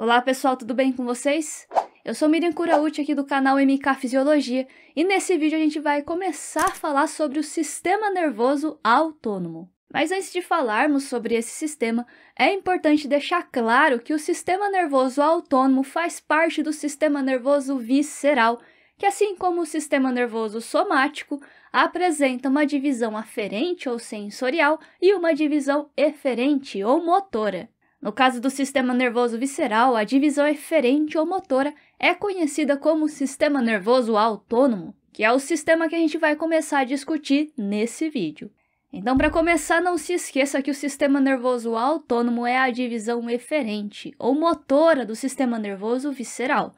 Olá pessoal, tudo bem com vocês? Eu sou Miriam Curaúti aqui do canal MK Fisiologia e nesse vídeo a gente vai começar a falar sobre o sistema nervoso autônomo. Mas antes de falarmos sobre esse sistema, é importante deixar claro que o sistema nervoso autônomo faz parte do sistema nervoso visceral, que assim como o sistema nervoso somático, apresenta uma divisão aferente ou sensorial e uma divisão eferente ou motora. No caso do sistema nervoso visceral, a divisão eferente é ou motora é conhecida como sistema nervoso autônomo, que é o sistema que a gente vai começar a discutir nesse vídeo. Então, para começar, não se esqueça que o sistema nervoso autônomo é a divisão eferente ou motora do sistema nervoso visceral.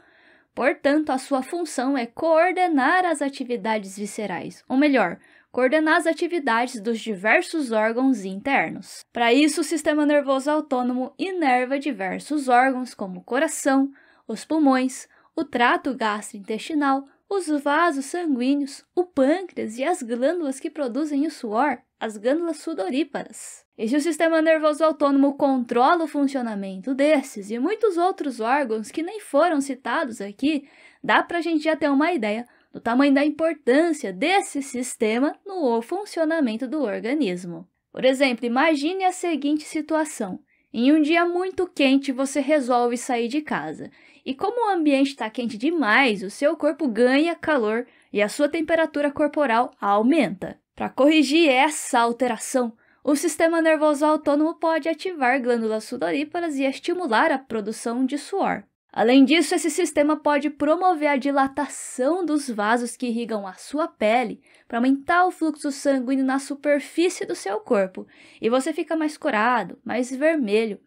Portanto, a sua função é coordenar as atividades viscerais, ou melhor, coordenar as atividades dos diversos órgãos internos. Para isso, o sistema nervoso autônomo inerva diversos órgãos, como o coração, os pulmões, o trato gastrointestinal, os vasos sanguíneos, o pâncreas e as glândulas que produzem o suor, as glândulas sudoríparas. E se o sistema nervoso autônomo controla o funcionamento desses e muitos outros órgãos que nem foram citados aqui, dá para a gente já ter uma ideia do tamanho da importância desse sistema no funcionamento do organismo. Por exemplo, imagine a seguinte situação. Em um dia muito quente, você resolve sair de casa. E como o ambiente está quente demais, o seu corpo ganha calor e a sua temperatura corporal aumenta. Para corrigir essa alteração, o sistema nervoso autônomo pode ativar glândulas sudoríparas e estimular a produção de suor. Além disso, esse sistema pode promover a dilatação dos vasos que irrigam a sua pele para aumentar o fluxo sanguíneo na superfície do seu corpo e você fica mais corado, mais vermelho.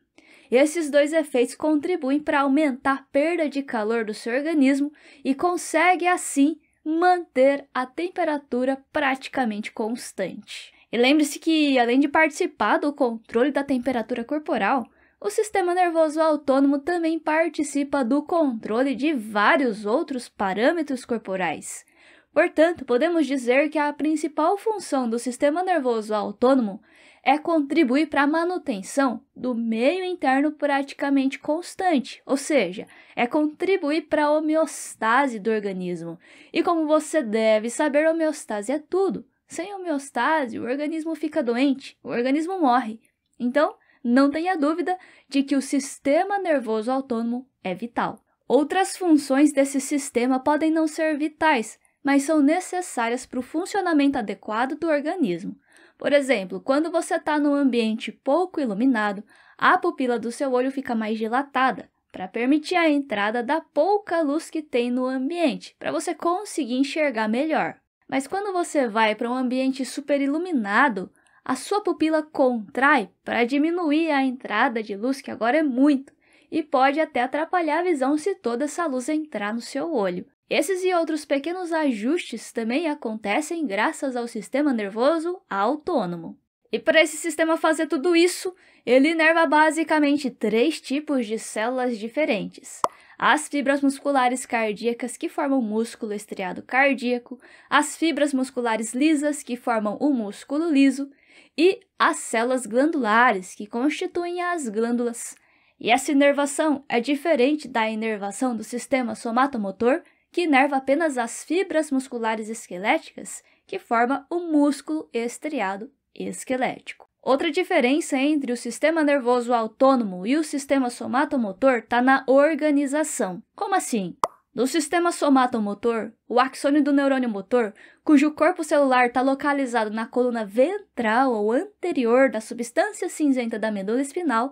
Esses dois efeitos contribuem para aumentar a perda de calor do seu organismo e consegue assim manter a temperatura praticamente constante. E lembre-se que, além de participar do controle da temperatura corporal, o sistema nervoso autônomo também participa do controle de vários outros parâmetros corporais. Portanto, podemos dizer que a principal função do sistema nervoso autônomo é contribuir para a manutenção do meio interno praticamente constante, ou seja, é contribuir para a homeostase do organismo. E como você deve saber, homeostase é tudo. Sem homeostase, o organismo fica doente, o organismo morre. Então, não tenha dúvida de que o sistema nervoso autônomo é vital. Outras funções desse sistema podem não ser vitais, mas são necessárias para o funcionamento adequado do organismo. Por exemplo, quando você está num ambiente pouco iluminado, a pupila do seu olho fica mais dilatada para permitir a entrada da pouca luz que tem no ambiente, para você conseguir enxergar melhor. Mas quando você vai para um ambiente super iluminado, a sua pupila contrai para diminuir a entrada de luz, que agora é muito, e pode até atrapalhar a visão se toda essa luz entrar no seu olho. Esses e outros pequenos ajustes também acontecem graças ao sistema nervoso autônomo. E para esse sistema fazer tudo isso, ele inerva basicamente três tipos de células diferentes as fibras musculares cardíacas que formam o músculo estriado cardíaco, as fibras musculares lisas que formam o músculo liso e as células glandulares, que constituem as glândulas. E essa inervação é diferente da inervação do sistema somatomotor, que inerva apenas as fibras musculares esqueléticas, que forma o músculo estriado esquelético. Outra diferença entre o sistema nervoso autônomo e o sistema somatomotor está na organização. Como assim? No sistema somatomotor, o axônio do neurônio motor, cujo corpo celular está localizado na coluna ventral ou anterior da substância cinzenta da medula espinal,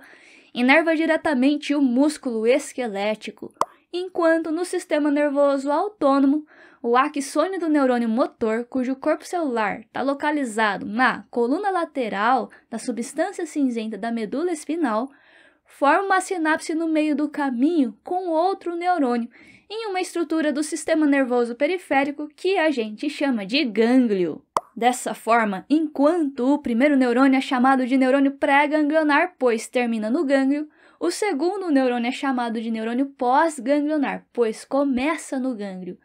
inerva diretamente o músculo esquelético, enquanto no sistema nervoso autônomo, o axônio do neurônio motor, cujo corpo celular está localizado na coluna lateral da substância cinzenta da medula espinal, forma uma sinapse no meio do caminho com outro neurônio em uma estrutura do sistema nervoso periférico que a gente chama de gânglio. Dessa forma, enquanto o primeiro neurônio é chamado de neurônio pré-ganglionar, pois termina no gânglio, o segundo neurônio é chamado de neurônio pós-ganglionar, pois começa no gânglio.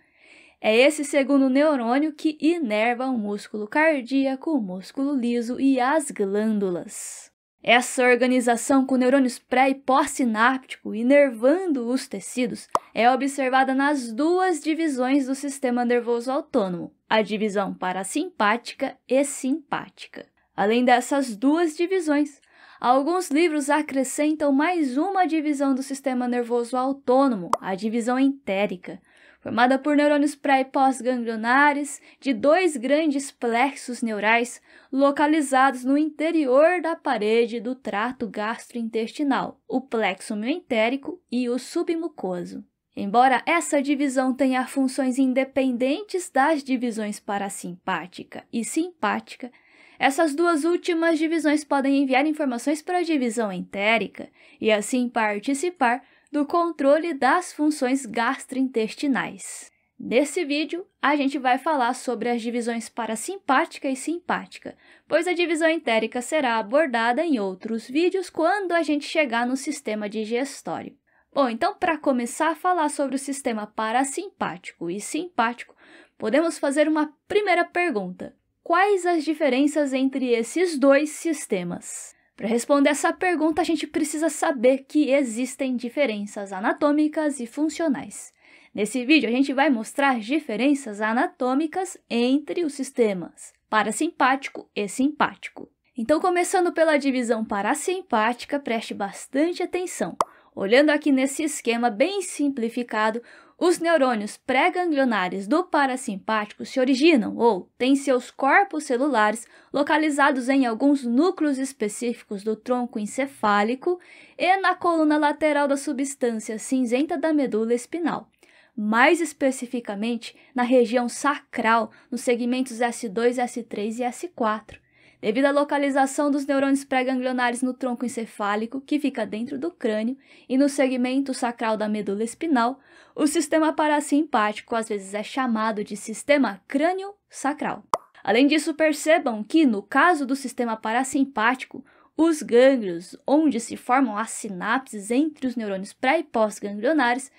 É esse segundo neurônio que inerva o músculo cardíaco, o músculo liso e as glândulas. Essa organização com neurônios pré e pós-sináptico inervando os tecidos é observada nas duas divisões do sistema nervoso autônomo, a divisão parasimpática e simpática. Além dessas duas divisões, alguns livros acrescentam mais uma divisão do sistema nervoso autônomo, a divisão entérica, formada por neurônios pré e pós-ganglionares de dois grandes plexos neurais localizados no interior da parede do trato gastrointestinal, o plexo mioentérico e o submucoso. Embora essa divisão tenha funções independentes das divisões parasimpática e simpática, essas duas últimas divisões podem enviar informações para a divisão entérica e assim participar do controle das funções gastrointestinais. Nesse vídeo, a gente vai falar sobre as divisões parasimpática e simpática, pois a divisão entérica será abordada em outros vídeos quando a gente chegar no sistema digestório. Bom, então, para começar a falar sobre o sistema parasimpático e simpático, podemos fazer uma primeira pergunta. Quais as diferenças entre esses dois sistemas? Para responder essa pergunta, a gente precisa saber que existem diferenças anatômicas e funcionais. Nesse vídeo, a gente vai mostrar diferenças anatômicas entre os sistemas parasimpático e simpático. Então, começando pela divisão parasimpática, preste bastante atenção. Olhando aqui nesse esquema bem simplificado, os neurônios pré-ganglionares do parasimpático se originam ou têm seus corpos celulares localizados em alguns núcleos específicos do tronco encefálico e na coluna lateral da substância cinzenta da medula espinal, mais especificamente na região sacral, nos segmentos S2, S3 e S4 devido à localização dos neurônios pré-ganglionares no tronco encefálico, que fica dentro do crânio, e no segmento sacral da medula espinal, o sistema parasimpático às vezes é chamado de sistema crânio-sacral. Além disso, percebam que, no caso do sistema parasimpático, os gânglios, onde se formam as sinapses entre os neurônios pré e pós-ganglionares,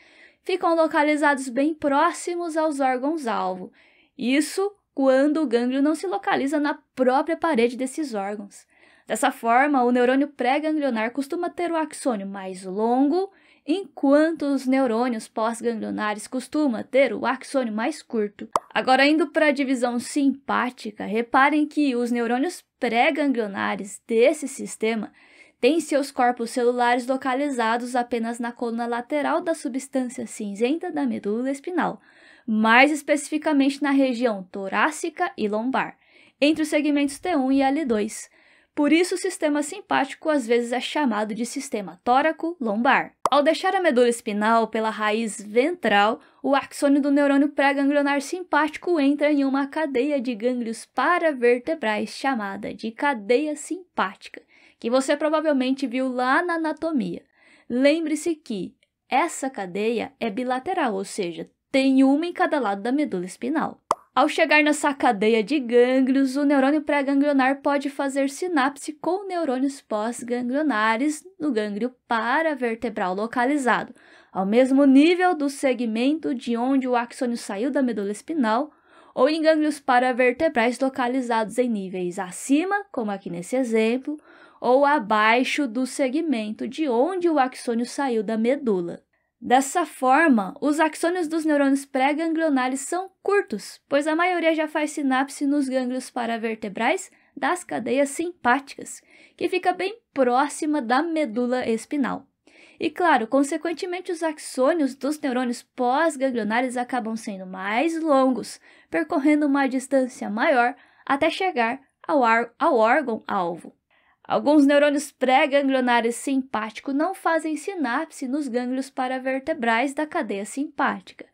ficam localizados bem próximos aos órgãos-alvo. Isso quando o gânglio não se localiza na própria parede desses órgãos. Dessa forma, o neurônio pré-ganglionar costuma ter o axônio mais longo, enquanto os neurônios pós-ganglionares costumam ter o axônio mais curto. Agora, indo para a divisão simpática, reparem que os neurônios pré-ganglionares desse sistema têm seus corpos celulares localizados apenas na coluna lateral da substância cinzenta da medula espinal, mais especificamente na região torácica e lombar, entre os segmentos T1 e L2. Por isso, o sistema simpático às vezes é chamado de sistema tóraco-lombar. Ao deixar a medula espinal pela raiz ventral, o axônio do neurônio pré-ganglionar simpático entra em uma cadeia de gânglios paravertebrais chamada de cadeia simpática, que você provavelmente viu lá na anatomia. Lembre-se que essa cadeia é bilateral, ou seja, tem uma em cada lado da medula espinal. Ao chegar nessa cadeia de gânglios, o neurônio pré-ganglionar pode fazer sinapse com neurônios pós-ganglionares no gânglio paravertebral localizado, ao mesmo nível do segmento de onde o axônio saiu da medula espinal, ou em gânglios paravertebrais localizados em níveis acima, como aqui nesse exemplo, ou abaixo do segmento de onde o axônio saiu da medula. Dessa forma, os axônios dos neurônios pré-ganglionares são curtos, pois a maioria já faz sinapse nos gânglios paravertebrais das cadeias simpáticas, que fica bem próxima da medula espinal. E claro, consequentemente, os axônios dos neurônios pós-ganglionares acabam sendo mais longos, percorrendo uma distância maior até chegar ao, ao órgão-alvo. Alguns neurônios pré-ganglionares simpáticos não fazem sinapse nos gânglios paravertebrais da cadeia simpática,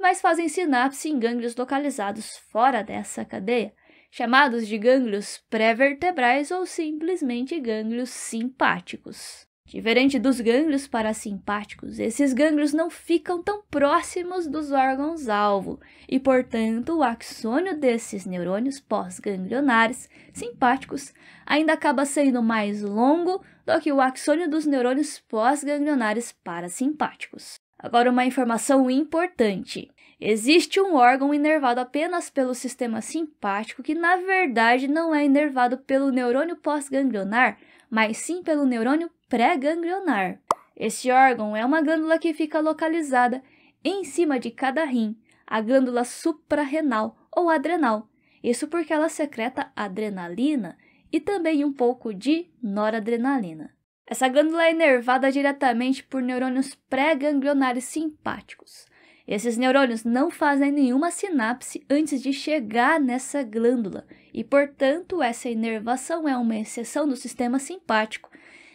mas fazem sinapse em gânglios localizados fora dessa cadeia, chamados de gânglios pré-vertebrais ou simplesmente gânglios simpáticos. Diferente dos gânglios parasimpáticos, esses gânglios não ficam tão próximos dos órgãos-alvo e, portanto, o axônio desses neurônios pós-ganglionares simpáticos ainda acaba sendo mais longo do que o axônio dos neurônios pós-ganglionares parasimpáticos. Agora, uma informação importante. Existe um órgão inervado apenas pelo sistema simpático que, na verdade, não é inervado pelo neurônio pós-ganglionar, mas sim pelo neurônio pré-ganglionar. Este órgão é uma glândula que fica localizada em cima de cada rim, a glândula suprarrenal ou adrenal. Isso porque ela secreta adrenalina e também um pouco de noradrenalina. Essa glândula é inervada diretamente por neurônios pré-ganglionares simpáticos. Esses neurônios não fazem nenhuma sinapse antes de chegar nessa glândula, e portanto, essa inervação é uma exceção do sistema simpático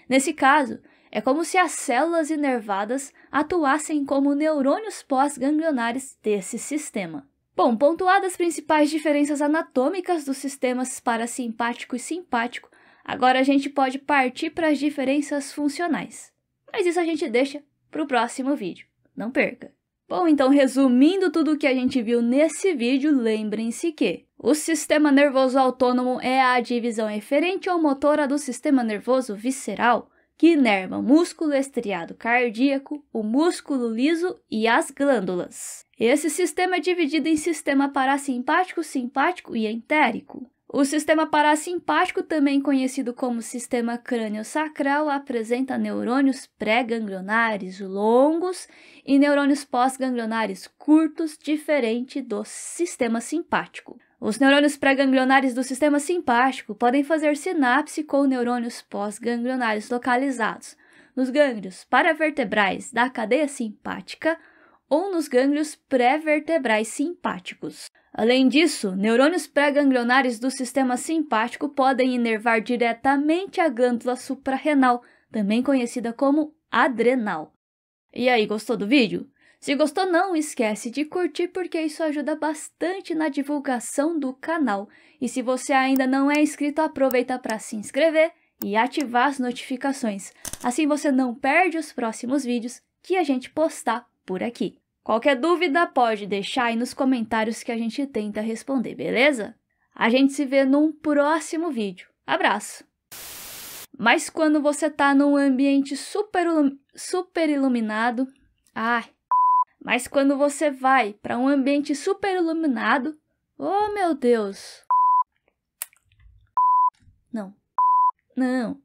Nesse caso, é como se as células inervadas atuassem como neurônios pós-ganglionares desse sistema. Bom, pontuadas as principais diferenças anatômicas dos sistemas parasimpático e simpático, agora a gente pode partir para as diferenças funcionais. Mas isso a gente deixa para o próximo vídeo. Não perca! Bom, então resumindo tudo o que a gente viu nesse vídeo, lembrem-se que o sistema nervoso autônomo é a divisão referente ou motora do sistema nervoso visceral, que inerva o músculo estriado cardíaco, o músculo liso e as glândulas. Esse sistema é dividido em sistema parasimpático, simpático e entérico. O sistema parasimpático, também conhecido como sistema crânio-sacral, apresenta neurônios pré-ganglionares longos e neurônios pós-ganglionares curtos, diferente do sistema simpático. Os neurônios pré-ganglionares do sistema simpático podem fazer sinapse com neurônios pós-ganglionares localizados nos gânglios paravertebrais da cadeia simpática ou nos gânglios pré-vertebrais simpáticos. Além disso, neurônios pré-ganglionares do sistema simpático podem inervar diretamente a glândula suprarrenal, também conhecida como adrenal. E aí, gostou do vídeo? Se gostou, não esquece de curtir porque isso ajuda bastante na divulgação do canal. E se você ainda não é inscrito, aproveita para se inscrever e ativar as notificações. Assim você não perde os próximos vídeos que a gente postar por aqui. Qualquer dúvida pode deixar aí nos comentários que a gente tenta responder, beleza? A gente se vê num próximo vídeo. Abraço! Mas quando você tá num ambiente super, super iluminado... Ai! Mas quando você vai para um ambiente super iluminado... Oh, meu Deus! Não. Não.